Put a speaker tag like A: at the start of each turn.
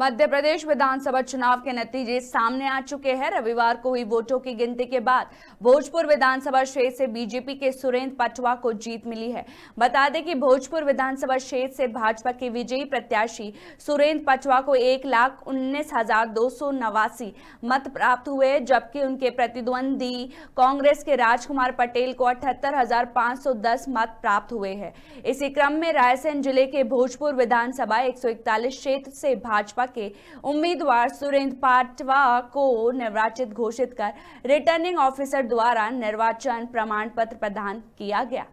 A: मध्य प्रदेश विधानसभा चुनाव के नतीजे सामने आ चुके हैं रविवार को हुई वोटों की गिनती के बाद भोजपुर विधानसभा क्षेत्र से बीजेपी के सुरेंद्र पटवा को जीत मिली है बता दें कि भोजपुर विधानसभा क्षेत्र से भाजपा के विजयी प्रत्याशी सुरेंद्र पटवा को एक लाख उन्नीस हजार दो सौ नवासी मत प्राप्त हुए जबकि उनके प्रतिद्वंदी कांग्रेस के राजकुमार पटेल को अठहत्तर हजार पाँच सौ दस मत प्राप्त हुए है इसी क्रम में रायसेन जिले के भोजपुर विधानसभा एक सौ इकतालीस क्षेत्र से भाजपा भाजपा के उम्मीदवार सुरेंद्र पाटवा को निर्वाचित घोषित कर रिटर्निंग ऑफिसर द्वारा निर्वाचन प्रमाण पत्र प्रदान किया गया